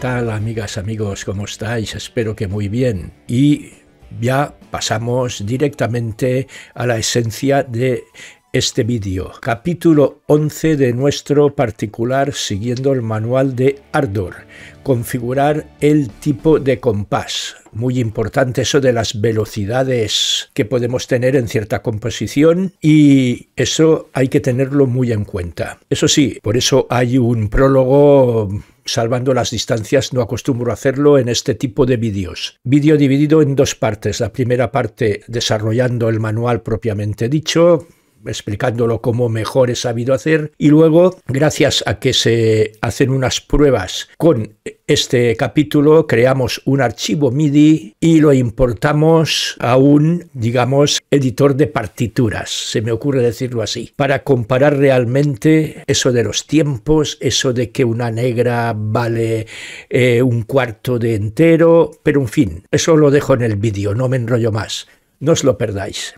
tal, amigas, amigos? ¿Cómo estáis? Espero que muy bien. Y ya pasamos directamente a la esencia de este vídeo, capítulo 11 de nuestro particular siguiendo el manual de Ardor, configurar el tipo de compás. Muy importante eso de las velocidades que podemos tener en cierta composición y eso hay que tenerlo muy en cuenta. Eso sí, por eso hay un prólogo salvando las distancias, no acostumbro a hacerlo en este tipo de vídeos. Vídeo dividido en dos partes. La primera parte desarrollando el manual propiamente dicho, explicándolo como mejor he sabido hacer. Y luego, gracias a que se hacen unas pruebas con este capítulo, creamos un archivo MIDI y lo importamos a un, digamos, editor de partituras, se me ocurre decirlo así, para comparar realmente eso de los tiempos, eso de que una negra vale eh, un cuarto de entero, pero en fin, eso lo dejo en el vídeo, no me enrollo más, no os lo perdáis.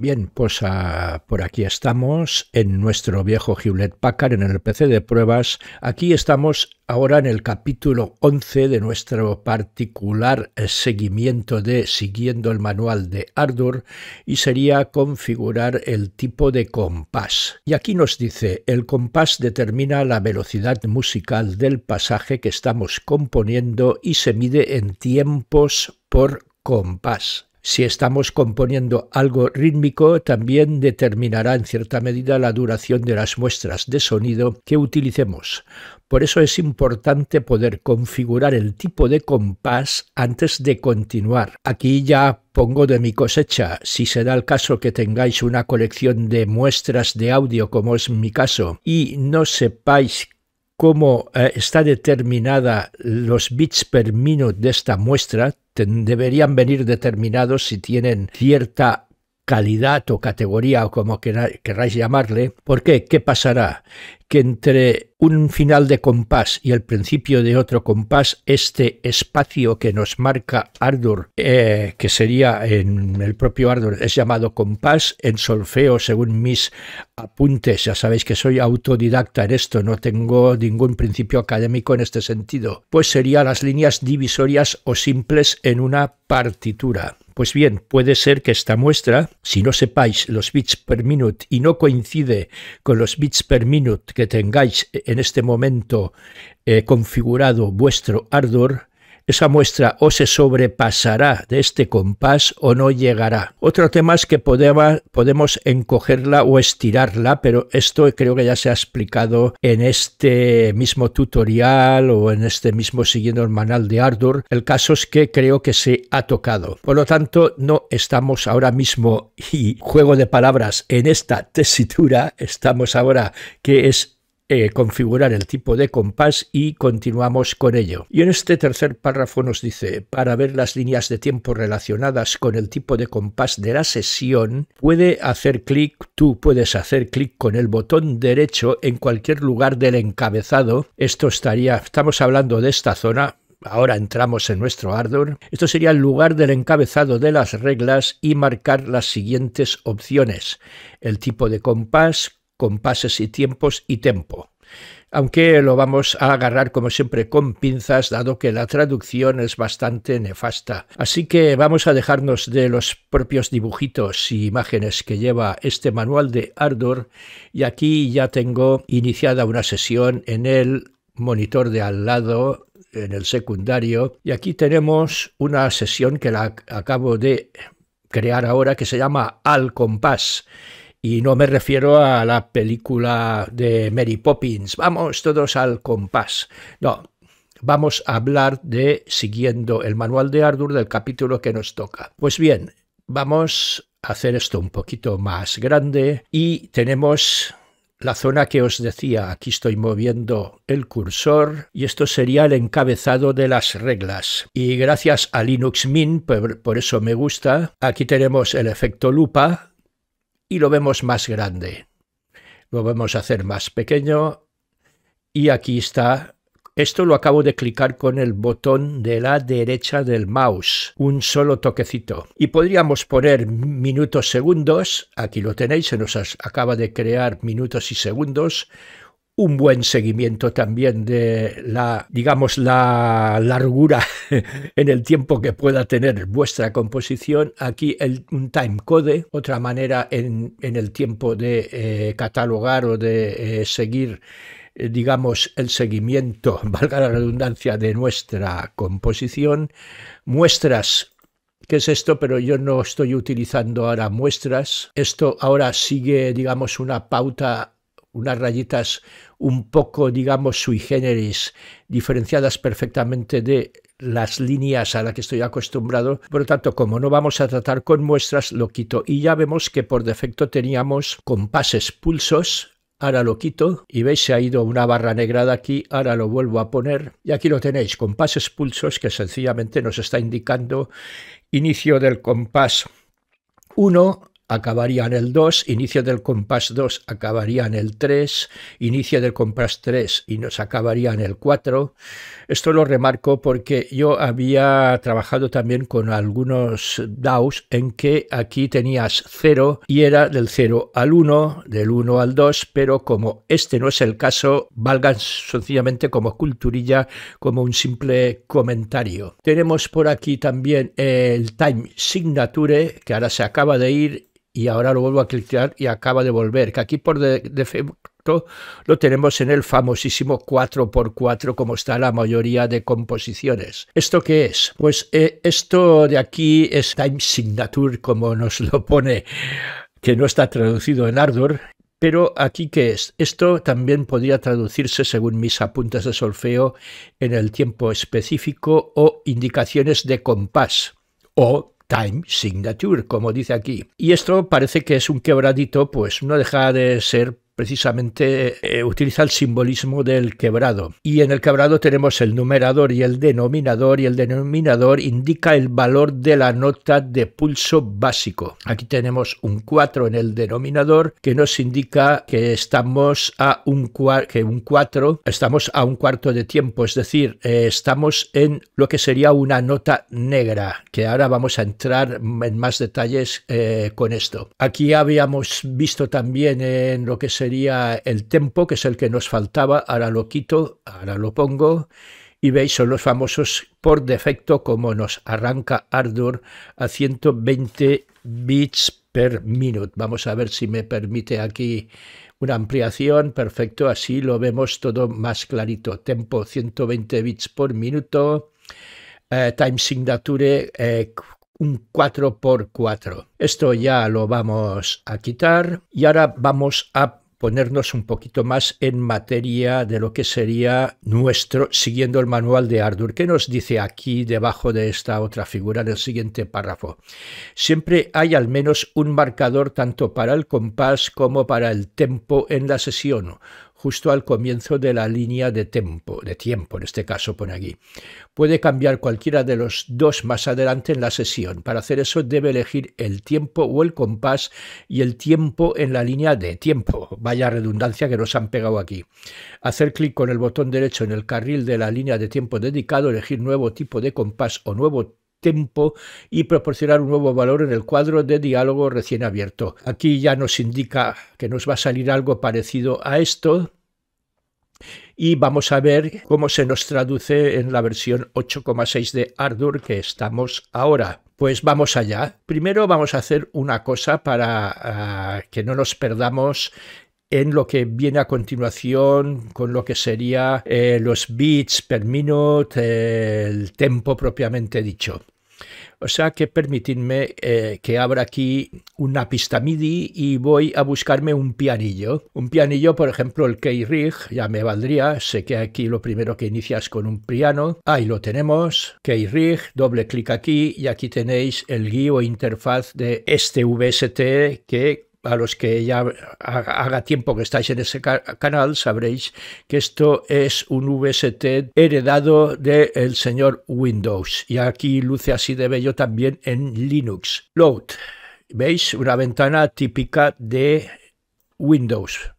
Bien, pues ah, por aquí estamos en nuestro viejo Hewlett Packard, en el PC de pruebas. Aquí estamos ahora en el capítulo 11 de nuestro particular eh, seguimiento de siguiendo el manual de Ardor y sería configurar el tipo de compás. Y aquí nos dice, el compás determina la velocidad musical del pasaje que estamos componiendo y se mide en tiempos por compás. Si estamos componiendo algo rítmico, también determinará en cierta medida la duración de las muestras de sonido que utilicemos. Por eso es importante poder configurar el tipo de compás antes de continuar. Aquí ya pongo de mi cosecha, si será el caso que tengáis una colección de muestras de audio como es mi caso y no sepáis como eh, está determinada los bits per minuto de esta muestra, deberían venir determinados si tienen cierta calidad o categoría o como queráis llamarle. ¿Por qué? ¿Qué pasará? Que entre un final de compás y el principio de otro compás, este espacio que nos marca ardor eh, que sería en el propio ardor es llamado compás en solfeo según mis apuntes. Ya sabéis que soy autodidacta en esto, no tengo ningún principio académico en este sentido. Pues serían las líneas divisorias o simples en una partitura. Pues bien, puede ser que esta muestra, si no sepáis los bits per minute y no coincide con los bits per minute que tengáis en este momento eh, configurado vuestro ardor, esa muestra o se sobrepasará de este compás o no llegará. Otro tema es que podemos, encogerla o estirarla, pero esto creo que ya se ha explicado en este mismo tutorial o en este mismo siguiendo el manual de Ardor. El caso es que creo que se ha tocado. Por lo tanto, no estamos ahora mismo, y juego de palabras, en esta tesitura, estamos ahora que es eh, configurar el tipo de compás y continuamos con ello. Y en este tercer párrafo nos dice, para ver las líneas de tiempo relacionadas con el tipo de compás de la sesión, puede hacer clic, tú puedes hacer clic con el botón derecho en cualquier lugar del encabezado. Esto estaría, estamos hablando de esta zona, ahora entramos en nuestro ardor, esto sería el lugar del encabezado de las reglas y marcar las siguientes opciones. El tipo de compás, compases y tiempos y tempo. Aunque lo vamos a agarrar como siempre con pinzas, dado que la traducción es bastante nefasta. Así que vamos a dejarnos de los propios dibujitos y imágenes que lleva este manual de Ardor y aquí ya tengo iniciada una sesión en el monitor de al lado en el secundario y aquí tenemos una sesión que la acabo de crear ahora que se llama Al Compás y no me refiero a la película de Mary Poppins, vamos todos al compás. No, vamos a hablar de, siguiendo el manual de Ardur, del capítulo que nos toca. Pues bien, vamos a hacer esto un poquito más grande y tenemos la zona que os decía, aquí estoy moviendo el cursor y esto sería el encabezado de las reglas. Y gracias a Linux Mint, por eso me gusta, aquí tenemos el efecto lupa, y lo vemos más grande. Lo vemos hacer más pequeño y aquí está. Esto lo acabo de clicar con el botón de la derecha del mouse, un solo toquecito. Y podríamos poner minutos, segundos, aquí lo tenéis, se nos acaba de crear minutos y segundos, un buen seguimiento también de la, digamos, la largura en el tiempo que pueda tener vuestra composición. Aquí el, un code. otra manera en, el tiempo de eh, catalogar o de eh, seguir eh, digamos, el seguimiento, valga la redundancia, de nuestra composición. Muestras ¿Qué es esto? Pero yo no estoy utilizando ahora muestras. Esto ahora sigue, digamos, una pauta unas rayitas un poco, digamos, sui generis, diferenciadas perfectamente de las líneas a las que estoy acostumbrado. Por lo tanto, como no vamos a tratar con muestras, lo quito. Y ya vemos que por defecto teníamos compases pulsos, ahora lo quito y veis se ha ido una barra de aquí, ahora lo vuelvo a poner y aquí lo tenéis, compases pulsos que sencillamente nos está indicando inicio del compás 1, Acabarían el 2, inicio del compás 2 acabarían el 3, inicio del compás 3 y nos acabarían el 4. Esto lo remarco porque yo había trabajado también con algunos DAOs en que aquí tenías 0 y era del 0 al 1, del 1 al 2, pero como este no es el caso, valgan sencillamente como culturilla, como un simple comentario. Tenemos por aquí también el Time Signature, que ahora se acaba de ir y ahora lo vuelvo a clicar y acaba de volver, que aquí por defecto lo tenemos en el famosísimo 4x4 como está la mayoría de composiciones. ¿Esto qué es? Pues eh, esto de aquí es time signature como nos lo pone que no está traducido en Ardor pero aquí qué es? Esto también podría traducirse según mis apuntes de solfeo en el tiempo específico o indicaciones de compás o Time Signature, como dice aquí. Y esto parece que es un quebradito, pues no deja de ser precisamente eh, utiliza el simbolismo del quebrado. Y en el quebrado tenemos el numerador y el denominador, y el denominador indica el valor de la nota de pulso básico. Aquí tenemos un 4 en el denominador que nos indica que estamos a un, que un 4, estamos a un cuarto de tiempo, es decir, eh, estamos en lo que sería una nota negra, que ahora vamos a entrar en más detalles eh, con esto. Aquí habíamos visto también en lo que sería sería el tempo, que es el que nos faltaba, ahora lo quito, ahora lo pongo, y veis son los famosos por defecto como nos arranca Ardor a 120 bits per minuto. Vamos a ver si me permite aquí una ampliación, perfecto, así lo vemos todo más clarito. Tempo 120 bits por minuto, eh, time signature eh, un 4x4. Esto ya lo vamos a quitar y ahora vamos a ponernos un poquito más en materia de lo que sería nuestro, siguiendo el manual de Ardur. que nos dice aquí debajo de esta otra figura en el siguiente párrafo? Siempre hay al menos un marcador tanto para el compás como para el tempo en la sesión justo al comienzo de la línea de tiempo, de tiempo en este caso pone aquí. Puede cambiar cualquiera de los dos más adelante en la sesión. Para hacer eso debe elegir el tiempo o el compás y el tiempo en la línea de tiempo. Vaya redundancia que nos han pegado aquí. Hacer clic con el botón derecho en el carril de la línea de tiempo dedicado, elegir nuevo tipo de compás o nuevo Tempo y proporcionar un nuevo valor en el cuadro de diálogo recién abierto. Aquí ya nos indica que nos va a salir algo parecido a esto y vamos a ver cómo se nos traduce en la versión 8,6 de Ardour que estamos ahora. Pues vamos allá. Primero vamos a hacer una cosa para ah, que no nos perdamos en lo que viene a continuación con lo que sería eh, los beats per minute, eh, el tempo propiamente dicho. O sea que permitidme eh, que abra aquí una pista MIDI y voy a buscarme un pianillo. Un pianillo, por ejemplo, el K-Rig, ya me valdría. Sé que aquí lo primero que inicias con un piano. Ahí lo tenemos, K-Rig, doble clic aquí y aquí tenéis el o interfaz de este VST que a los que ya haga tiempo que estáis en ese canal, sabréis que esto es un VST heredado del señor Windows. Y aquí luce así de bello también en Linux. Load. ¿Veis? Una ventana típica de Windows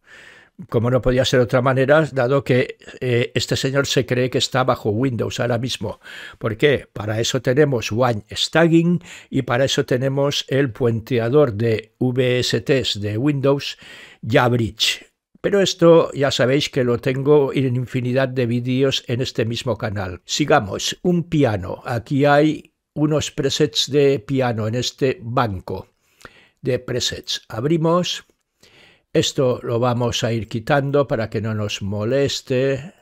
como no podía ser de otra manera, dado que eh, este señor se cree que está bajo Windows ahora mismo. ¿Por qué? Para eso tenemos One Stagging y para eso tenemos el puenteador de VSTs de Windows Bridge. Pero esto ya sabéis que lo tengo en infinidad de vídeos en este mismo canal. Sigamos, un piano. Aquí hay unos presets de piano en este banco de presets. Abrimos esto lo vamos a ir quitando para que no nos moleste.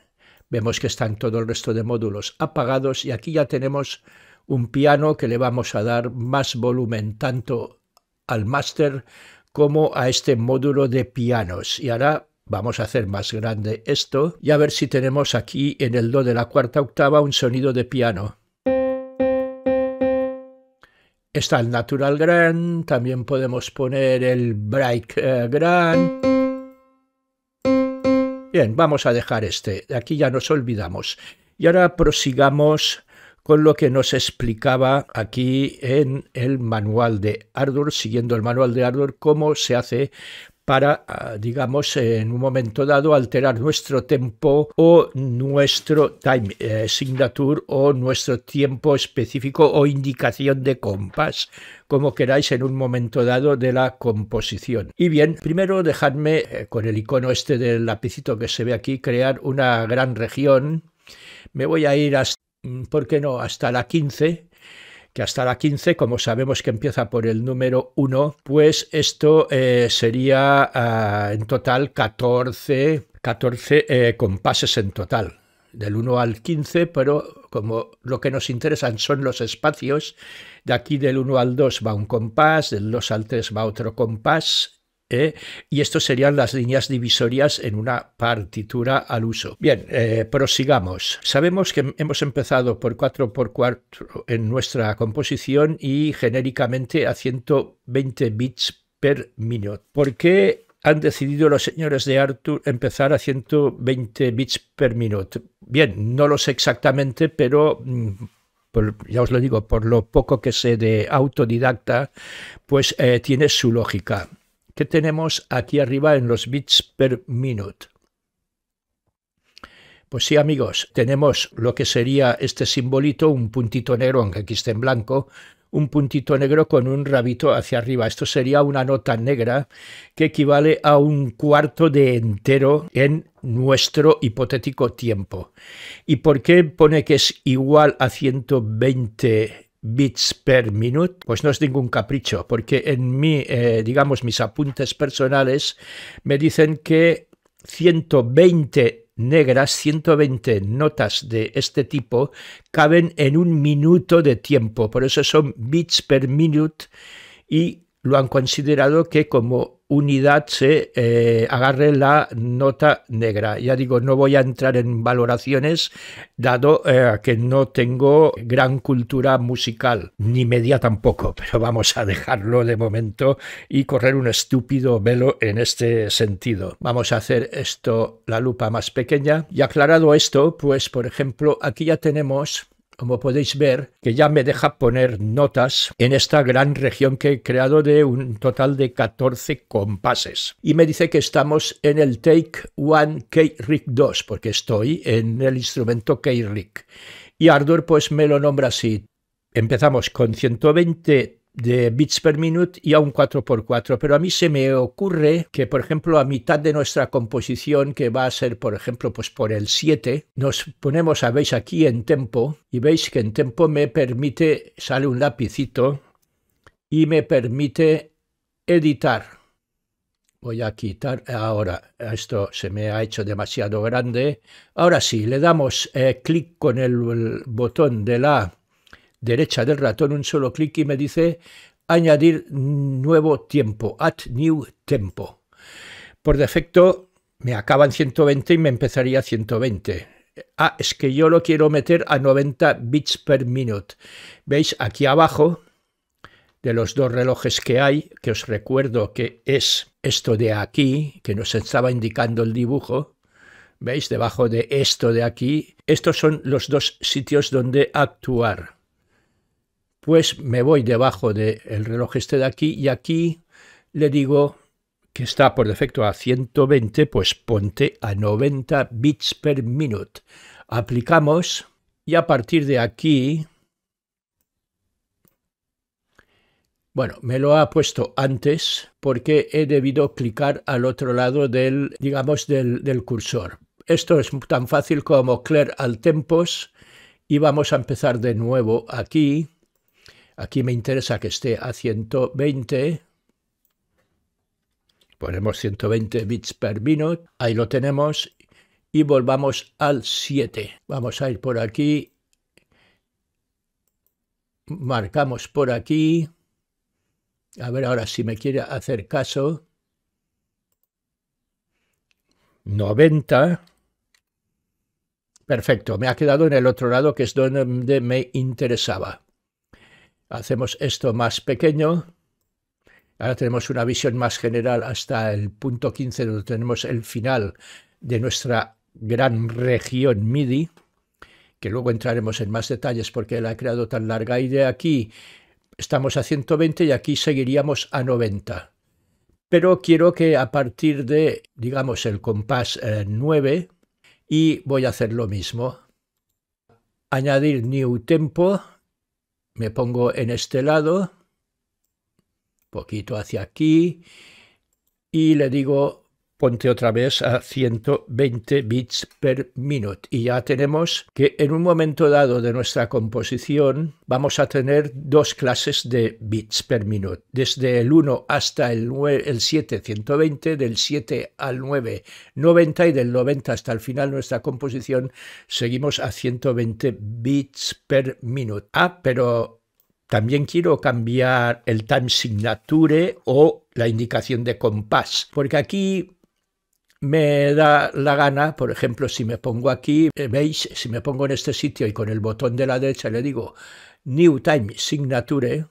Vemos que están todo el resto de módulos apagados y aquí ya tenemos un piano que le vamos a dar más volumen tanto al máster como a este módulo de pianos. Y ahora Vamos a hacer más grande esto y a ver si tenemos aquí en el do de la cuarta octava un sonido de piano. Está el natural grand, también podemos poner el Bright eh, grand. Bien, vamos a dejar este, aquí ya nos olvidamos. Y ahora prosigamos con lo que nos explicaba aquí en el manual de Ardor, siguiendo el manual de Ardor, cómo se hace para, ah, digamos, en un momento dado alterar nuestro tempo o nuestro time eh, signature o nuestro tiempo específico o indicación de compás, como queráis en un momento dado de la composición. Y bien, primero dejadme eh, con el icono este del lapicito que se ve aquí crear una gran región. Me voy a ir hasta, mm, ¿por qué no?, hasta la 15 que hasta la 15, como sabemos que empieza por el número 1, pues esto eh, sería ah, en total 14, 14 eh, compases en total, del 1 al 15, pero como lo que nos interesan son los espacios, de aquí del 1 al 2 va un compás, del 2 al 3 va otro compás ¿eh? y estas serían las líneas divisorias en una partitura al uso. Bien, eh, prosigamos. Sabemos que hemos empezado por 4x4 en nuestra composición y genéricamente a 120 bits per minuto. ¿Por qué han decidido los señores de Arthur empezar a 120 bits per minuto? Bien, no lo sé exactamente, pero mm, ya os lo digo, por lo poco que sé de autodidacta, pues eh, tiene su lógica tenemos aquí arriba en los bits per minute. Pues sí, amigos, tenemos lo que sería este simbolito, un puntito negro, aunque aquí esté en blanco, un puntito negro con un rabito hacia arriba. Esto sería una nota negra que equivale a un cuarto de entero en nuestro hipotético tiempo. ¿Y por qué pone que es igual a 120 bits per minute, pues no es ningún capricho, porque en mi, eh, digamos, mis apuntes personales me dicen que 120 negras, 120 notas de este tipo, caben en un minuto de tiempo, por eso son bits per minute y lo han considerado que como unidad se eh, agarre la nota negra. Ya digo, no voy a entrar en valoraciones dado eh, que no tengo gran cultura musical, ni media tampoco, pero vamos a dejarlo de momento y correr un estúpido velo en este sentido. Vamos a hacer esto la lupa más pequeña y aclarado esto, pues por ejemplo, aquí ya tenemos como podéis ver, que ya me deja poner notas en esta gran región que he creado de un total de 14 compases. Y me dice que estamos en el Take One K-Rig 2, porque estoy en el instrumento K-Rig. Y Ardor pues me lo nombra así. Empezamos con 120 de bits per minute y a un 4x4. Pero a mí se me ocurre que, por ejemplo, a mitad de nuestra composición, que va a ser, por ejemplo, pues por el 7, nos ponemos, a veis aquí en tempo, y veis que en tempo me permite, sale un lapicito y me permite editar. Voy a quitar ahora, esto se me ha hecho demasiado grande. Ahora sí, le damos eh, clic con el botón de la derecha del ratón un solo clic y me dice añadir nuevo tiempo, add new tempo. Por defecto me acaban 120 y me empezaría 120. Ah, es que yo lo quiero meter a 90 bits per minute. ¿Veis? Aquí abajo de los dos relojes que hay, que os recuerdo que es esto de aquí, que nos estaba indicando el dibujo, ¿veis? Debajo de esto de aquí, estos son los dos sitios donde actuar pues me voy debajo del el reloj este de aquí y aquí le digo que está por defecto a 120, pues ponte a 90 bits per minute. Aplicamos y a partir de aquí, bueno, me lo ha puesto antes porque he debido clicar al otro lado del, digamos, del, del cursor. Esto es tan fácil como clear al tempos y vamos a empezar de nuevo aquí. Aquí me interesa que esté a 120. Ponemos 120 bits per minuto. Ahí lo tenemos. Y volvamos al 7. Vamos a ir por aquí. Marcamos por aquí. A ver ahora si me quiere hacer caso. 90. Perfecto, me ha quedado en el otro lado que es donde me interesaba. Hacemos esto más pequeño. Ahora tenemos una visión más general hasta el punto 15 donde tenemos el final de nuestra gran región MIDI, que luego entraremos en más detalles porque la he creado tan larga. Y de aquí estamos a 120 y aquí seguiríamos a 90. Pero quiero que a partir de, digamos, el compás 9, eh, y voy a hacer lo mismo. Añadir New Tempo me pongo en este lado, poquito hacia aquí, y le digo ponte otra vez a 120 bits per minute y ya tenemos que en un momento dado de nuestra composición vamos a tener dos clases de bits per minute, desde el 1 hasta el, 9, el 7 120, del 7 al 9 90 y del 90 hasta el final de nuestra composición seguimos a 120 bits per minute. Ah, pero también quiero cambiar el time signature o la indicación de compás, porque aquí me da la gana, por ejemplo, si me pongo aquí, eh, veis, si me pongo en este sitio y con el botón de la derecha le digo New Time Signature,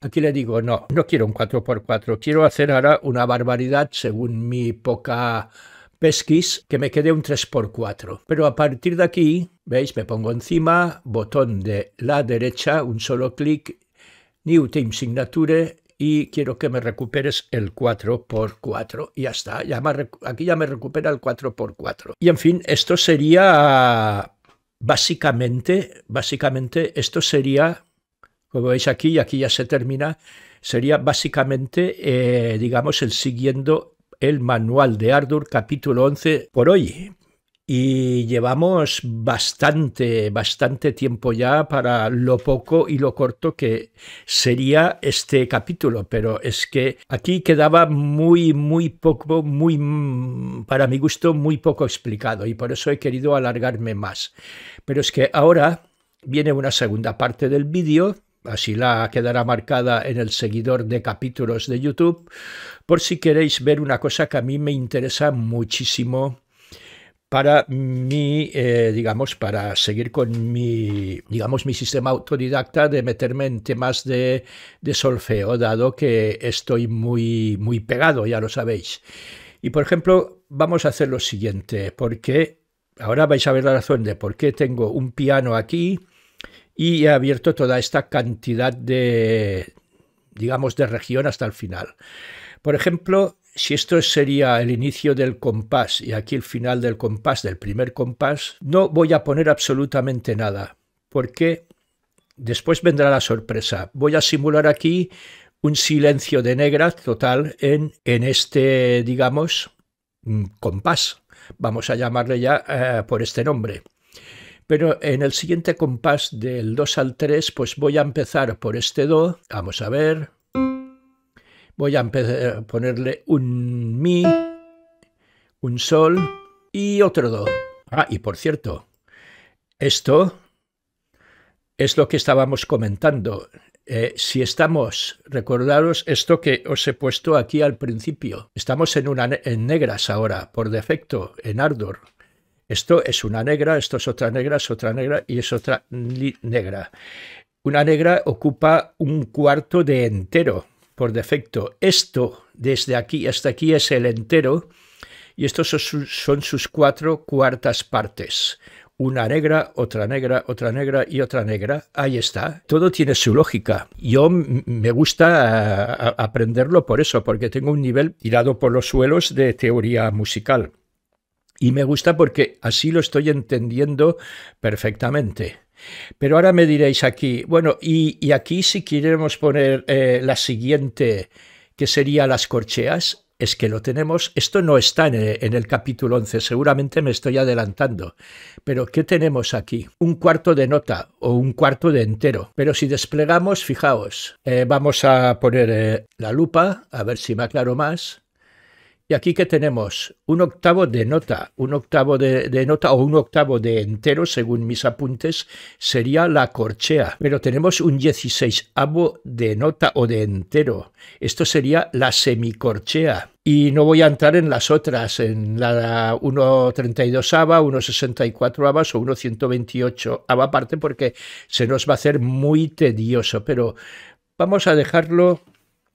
aquí le digo, no, no quiero un 4x4, quiero hacer ahora una barbaridad según mi poca pesquis, que me quede un 3x4. Pero a partir de aquí, veis, me pongo encima, botón de la derecha, un solo clic, New Time Signature, y quiero que me recuperes el 4x4 y ya está, ya aquí ya me recupera el 4x4. Y en fin, esto sería básicamente, básicamente esto sería, como veis aquí, y aquí ya se termina, sería básicamente, eh, digamos, el siguiendo el manual de Ardur capítulo 11 por hoy. Y llevamos bastante, bastante tiempo ya para lo poco y lo corto que sería este capítulo, pero es que aquí quedaba muy, muy poco, muy, mm, para mi gusto, muy poco explicado y por eso he querido alargarme más. Pero es que ahora viene una segunda parte del vídeo así la quedará marcada en el seguidor de capítulos de YouTube, por si queréis ver una cosa que a mí me interesa muchísimo para mi, eh, digamos, para seguir con mi, digamos, mi sistema autodidacta de meterme en temas de, de, solfeo, dado que estoy muy, muy pegado, ya lo sabéis. Y por ejemplo, vamos a hacer lo siguiente, porque ahora vais a ver la razón de por qué tengo un piano aquí y he abierto toda esta cantidad de, digamos, de región hasta el final. Por ejemplo, si esto sería el inicio del compás y aquí el final del compás, del primer compás, no voy a poner absolutamente nada, porque después vendrá la sorpresa. Voy a simular aquí un silencio de negra total en, en este, digamos, mm, compás. Vamos a llamarle ya eh, por este nombre. Pero en el siguiente compás del 2 al 3, pues voy a empezar por este Do. Vamos a ver. Voy a, eh, ponerle un mi, un sol y otro do. Ah, y por cierto, esto es lo que estábamos comentando. Eh, si estamos, recordaros esto que os he puesto aquí al principio, estamos en, una, en negras ahora, por defecto, en Ardor. Esto es una negra, esto es otra negra, es otra negra y es otra negra. Una negra ocupa un cuarto de entero por defecto. Esto, desde aquí hasta aquí, es el entero y estos son sus cuatro cuartas partes. Una negra, otra negra, otra negra y otra negra. Ahí está. Todo tiene su lógica. Yo me gusta eh, aprenderlo por eso, porque tengo un nivel tirado por los suelos de teoría musical. Y me gusta porque así lo estoy entendiendo perfectamente. Pero ahora me diréis aquí, bueno, y, aquí si queremos poner eh, la siguiente, que sería las corcheas, es que lo tenemos, esto no está en el, capítulo 11, seguramente me estoy adelantando, pero ¿qué tenemos aquí? Un cuarto de nota o un cuarto de entero, pero si desplegamos, fijaos, eh, vamos a poner eh, la lupa, a ver si me aclaro más, y aquí que tenemos un octavo de nota, un octavo de, nota o un octavo de entero, según mis apuntes, sería la corchea. Pero tenemos un dieciséisavo de nota o de entero. Esto sería la semicorchea. Y no voy a entrar en las otras, en la 1.32 ava, 1.64 avas o 1.128 ABA, aparte porque se nos va a hacer muy tedioso, pero vamos a dejarlo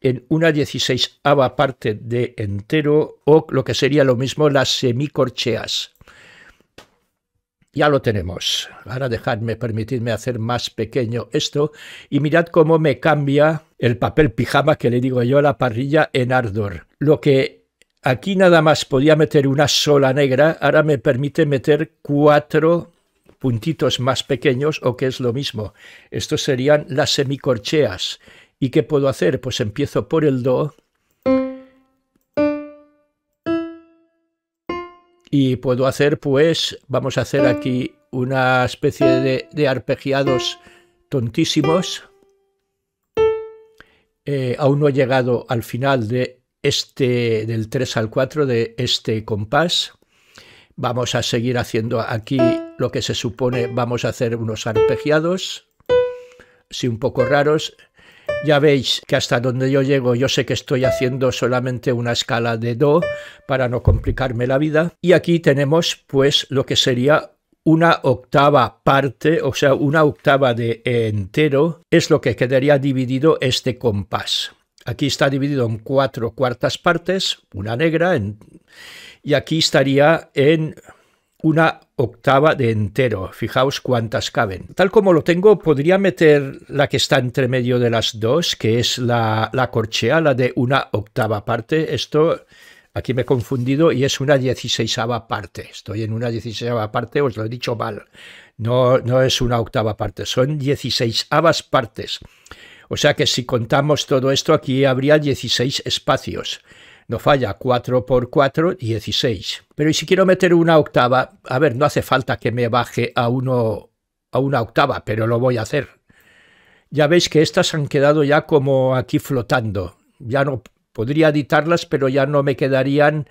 en una dieciséisava parte de entero o lo que sería lo mismo las semicorcheas. Ya lo tenemos. Ahora dejadme, permitidme hacer más pequeño esto y mirad cómo me cambia el papel pijama que le digo yo a la parrilla en Ardor. Lo que aquí nada más podía meter una sola negra, ahora me permite meter cuatro puntitos más pequeños o que es lo mismo. Estos serían las semicorcheas. ¿Y qué puedo hacer? Pues empiezo por el Do. Y puedo hacer, pues, vamos a hacer aquí una especie de, arpegiados tontísimos. Eh, aún no he llegado al final de este, del 3 al 4 de este compás. Vamos a seguir haciendo aquí lo que se supone, vamos a hacer unos arpegiados, si un poco raros. Ya veis que hasta donde yo llego yo sé que estoy haciendo solamente una escala de Do para no complicarme la vida. Y aquí tenemos pues lo que sería una octava parte, o sea, una octava de e entero, es lo que quedaría dividido este compás. Aquí está dividido en cuatro cuartas partes, una negra, en... y aquí estaría en una octava de entero. Fijaos cuántas caben. Tal como lo tengo, podría meter la que está entre medio de las dos, que es la, corchea, la de una octava parte. Esto aquí me he confundido y es una dieciséisava parte. Estoy en una dieciséisava parte, os lo he dicho mal. No, no es una octava parte, son dieciséisavas partes. O sea que si contamos todo esto, aquí habría 16 espacios no falla, 4 por 4, 16. Pero ¿y si quiero meter una octava, a ver, no hace falta que me baje a, uno, a una octava, pero lo voy a hacer. Ya veis que estas han quedado ya como aquí flotando. Ya no podría editarlas, pero ya no me quedarían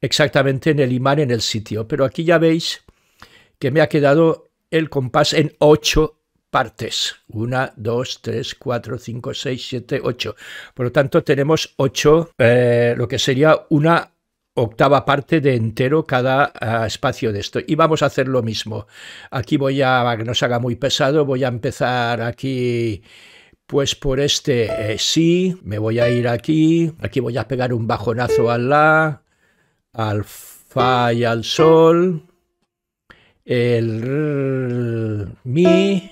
exactamente en el imán, en el sitio. Pero aquí ya veis que me ha quedado el compás en 8 partes. 1, 2, 3, 4, 5, 6, 7, 8. Por lo tanto, tenemos 8, eh, lo que sería una octava parte de entero cada ah, espacio de esto. Y vamos a hacer lo mismo. Aquí voy a, que no se haga muy pesado, voy a empezar aquí... Pues por este eh, sí, me voy a ir aquí, aquí voy a pegar un bajonazo al la, al fa y al sol, el mi,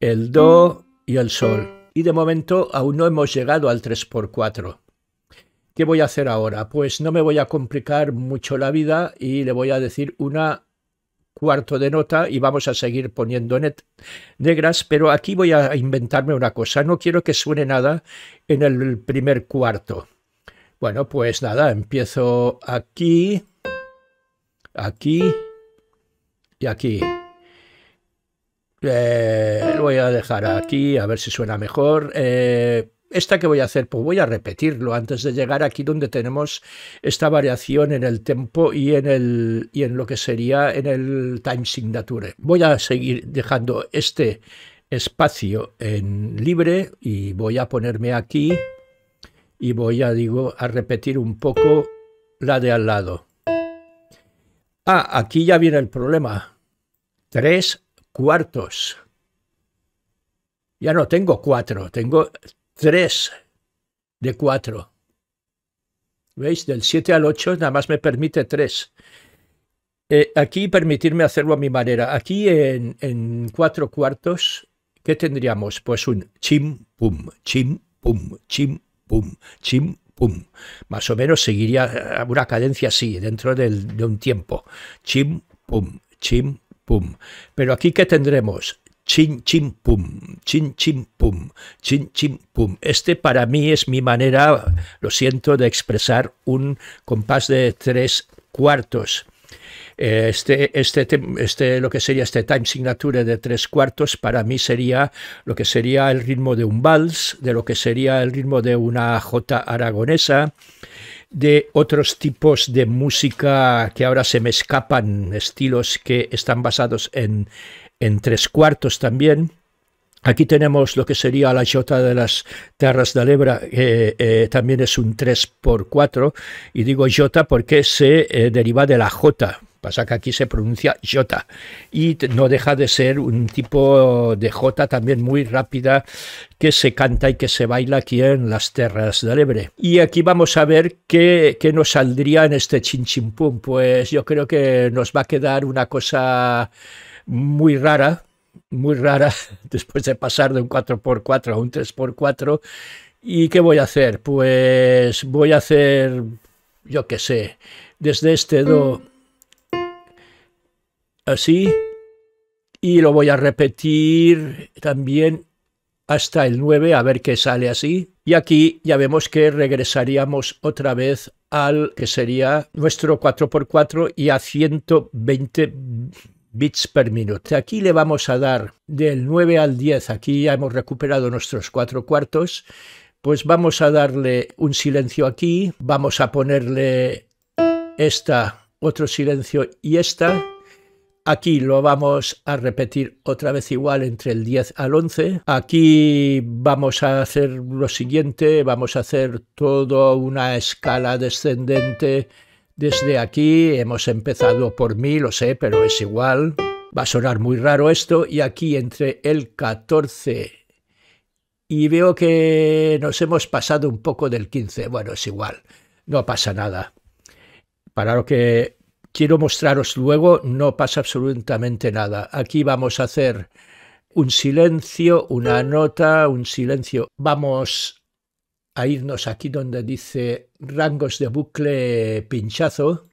el do y el sol. Y de momento aún no hemos llegado al 3x4. ¿Qué voy a hacer ahora? Pues no me voy a complicar mucho la vida y le voy a decir una cuarto de nota y vamos a seguir poniendo negras, pero aquí voy a inventarme una cosa. No quiero que suene nada en el primer cuarto. Bueno, pues nada, empiezo aquí, aquí y aquí. Eh, voy a dejar aquí, a ver si suena mejor. Eh, esta que voy a hacer, pues voy a repetirlo antes de llegar aquí donde tenemos esta variación en el tempo y en, el, y en lo que sería en el time signature. Voy a seguir dejando este espacio en libre y voy a ponerme aquí y voy a, digo, a repetir un poco la de al lado. Ah, aquí ya viene el problema. 3 cuartos. Ya no tengo cuatro, tengo tres de cuatro. ¿Veis? Del 7 al 8 nada más me permite tres. Eh, aquí permitirme hacerlo a mi manera. Aquí en, cuatro cuartos, ¿qué tendríamos? Pues un chim, pum, chim, pum, chim, pum, chim, pum. Más o menos seguiría eh, una cadencia así, dentro de un tiempo. Chim, pum, chim, pero aquí que tendremos chin, chin, pum, chin, chin, pum, chin, chin, pum. Este para mí es mi manera, lo siento, de expresar un compás de tres cuartos. Este, este, este, lo que sería este time signature de tres cuartos para mí sería lo que sería el ritmo de un vals, de lo que sería el ritmo de una jota aragonesa, de otros tipos de música que ahora se me escapan, estilos que están basados en, tres cuartos también. Aquí tenemos lo que sería la Jota de las Terras de Alebra, que eh, también es un 3x4, y digo Jota porque se eh, deriva de la Jota, sea que aquí se pronuncia Jota y no deja de ser un tipo de Jota también muy rápida que se canta y que se baila aquí en las tierras de Ebre. Y aquí vamos a ver qué, qué nos saldría en este chinchimpum. Pues yo creo que nos va a quedar una cosa muy rara, muy rara, después de pasar de un 4x4 a un 3x4. ¿Y qué voy a hacer? Pues voy a hacer, yo qué sé, desde este do así, y lo voy a repetir también hasta el 9, a ver qué sale así. Y aquí ya vemos que regresaríamos otra vez al que sería nuestro 4x4 y a 120 bits per minuto. Aquí le vamos a dar del 9 al 10, aquí ya hemos recuperado nuestros cuatro cuartos, pues vamos a darle un silencio aquí, vamos a ponerle esta, otro silencio y esta. Aquí lo vamos a repetir otra vez igual entre el 10 al 11. Aquí vamos a hacer lo siguiente, vamos a hacer toda una escala descendente desde aquí. Hemos empezado por mí, lo sé, pero es igual. Va a sonar muy raro esto y aquí entre el 14 y veo que nos hemos pasado un poco del 15. Bueno, es igual, no pasa nada. Para lo que quiero mostraros luego, no pasa absolutamente nada. Aquí vamos a hacer un silencio, una nota, un silencio. Vamos a irnos aquí donde dice rangos de bucle pinchazo,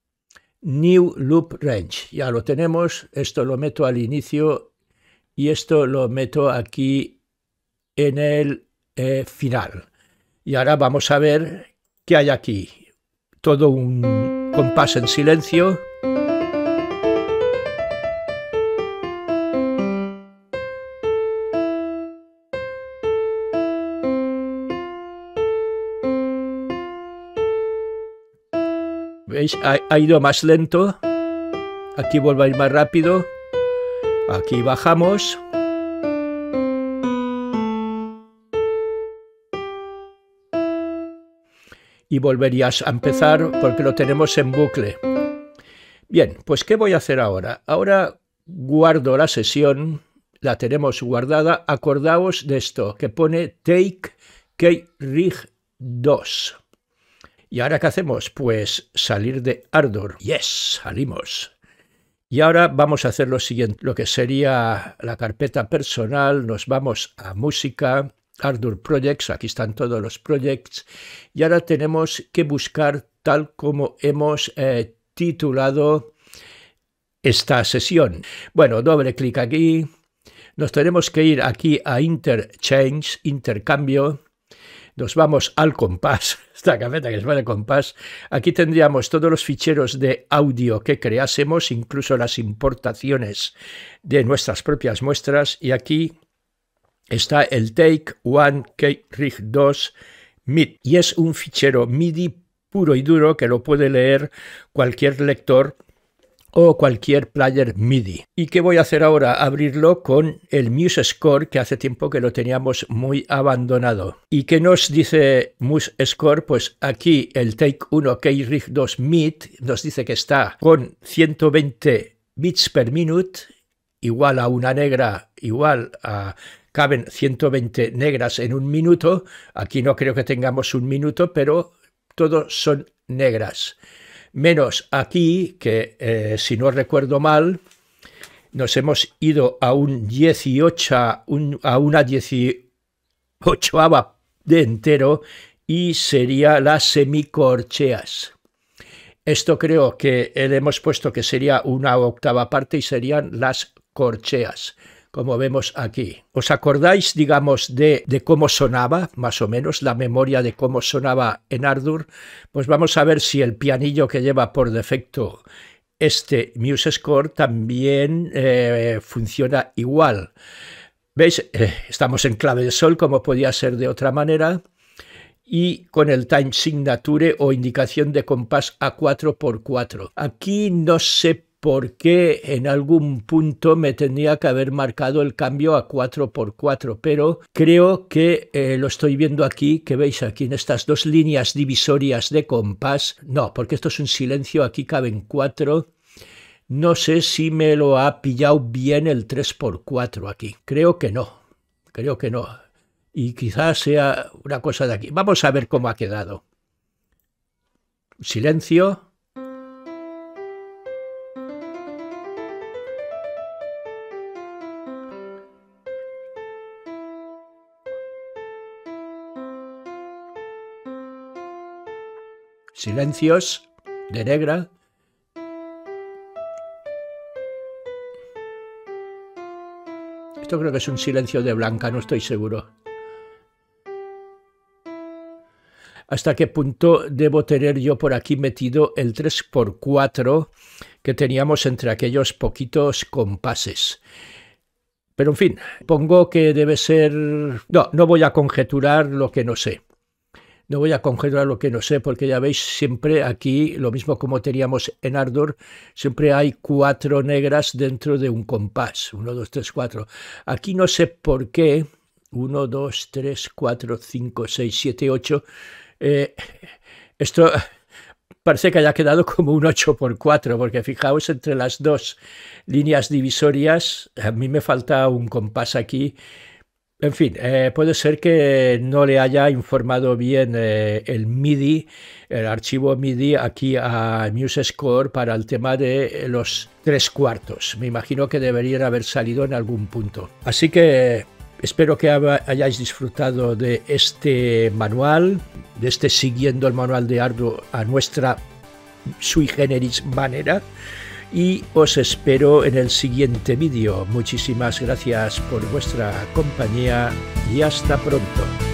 New Loop Range. Ya lo tenemos, esto lo meto al inicio y esto lo meto aquí en el eh, final. Y ahora vamos a ver qué hay aquí. Todo un compás en silencio. ha, ido más lento. Aquí vuelve a ir más rápido. Aquí bajamos. Y volverías a empezar porque lo tenemos en bucle. Bien, pues ¿qué voy a hacer ahora? Ahora guardo la sesión, la tenemos guardada. Acordaos de esto que pone Take K-Rig 2. ¿Y ahora qué hacemos? Pues salir de Ardor. Yes, salimos. Y ahora vamos a hacer lo siguiente, lo que sería la carpeta personal, nos vamos a música, Ardor Projects, aquí están todos los projects, y ahora tenemos que buscar tal como hemos eh, titulado esta sesión. Bueno, doble clic aquí, nos tenemos que ir aquí a Interchange, intercambio, nos vamos al compás, esta carpeta que se va de compás, aquí tendríamos todos los ficheros de audio que creásemos, incluso las importaciones de nuestras propias muestras, y aquí está el Take One K-Rig 2 MID, y es un fichero MIDI puro y duro que lo puede leer cualquier lector o cualquier player MIDI. ¿Y qué voy a hacer ahora? Abrirlo con el Muse Score, que hace tiempo que lo teníamos muy abandonado. ¿Y qué nos dice MuseScore? Score? Pues aquí el Take 1 K-Rig 2 Mid nos dice que está con 120 bits per minute, igual a una negra, igual a caben 120 negras en un minuto. Aquí no creo que tengamos un minuto, pero todos son negras menos aquí que, eh, si no recuerdo mal, nos hemos ido a un 18, a una 18 de entero y sería las semicorcheas. Esto creo que le hemos puesto que sería una octava parte y serían las corcheas como vemos aquí. ¿Os acordáis, digamos, de, cómo sonaba, más o menos, la memoria de cómo sonaba en Ardour? Pues vamos a ver si el pianillo que lleva por defecto este MuseScore también eh, funciona igual. ¿Veis? Eh, estamos en clave de sol, como podía ser de otra manera y con el time signature o indicación de compás a 4x4. Aquí no se puede porque en algún punto me tendría que haber marcado el cambio a 4x4, pero creo que eh, lo estoy viendo aquí, que veis aquí en estas dos líneas divisorias de compás, no, porque esto es un silencio, aquí caben 4, no sé si me lo ha pillado bien el 3x4 aquí, creo que no, creo que no, y quizás sea una cosa de aquí, vamos a ver cómo ha quedado. Silencio, Silencios de Negra. Esto creo que es un silencio de Blanca, no estoy seguro. ¿Hasta qué punto debo tener yo por aquí metido el 3x4 que teníamos entre aquellos poquitos compases? Pero en fin, pongo que debe ser... No, no voy a conjeturar lo que no sé. No voy a congelar lo que no sé, porque ya veis, siempre aquí, lo mismo como teníamos en Ardor, siempre hay cuatro negras dentro de un compás. Uno, dos, tres, cuatro. Aquí no sé por qué. Uno, dos, tres, cuatro, cinco, seis, siete, ocho. Eh, esto parece que haya quedado como un 8 por 4 porque fijaos entre las dos líneas divisorias, a mí me falta un compás aquí en fin, eh, puede ser que no le haya informado bien eh, el MIDI, el archivo MIDI aquí a MuseScore para el tema de eh, los tres cuartos. Me imagino que debería haber salido en algún punto. Así que espero que hayáis disfrutado de este manual, de este siguiendo el manual de Ardo a nuestra sui generis manera y os espero en el siguiente vídeo. Muchísimas gracias por vuestra compañía y hasta pronto.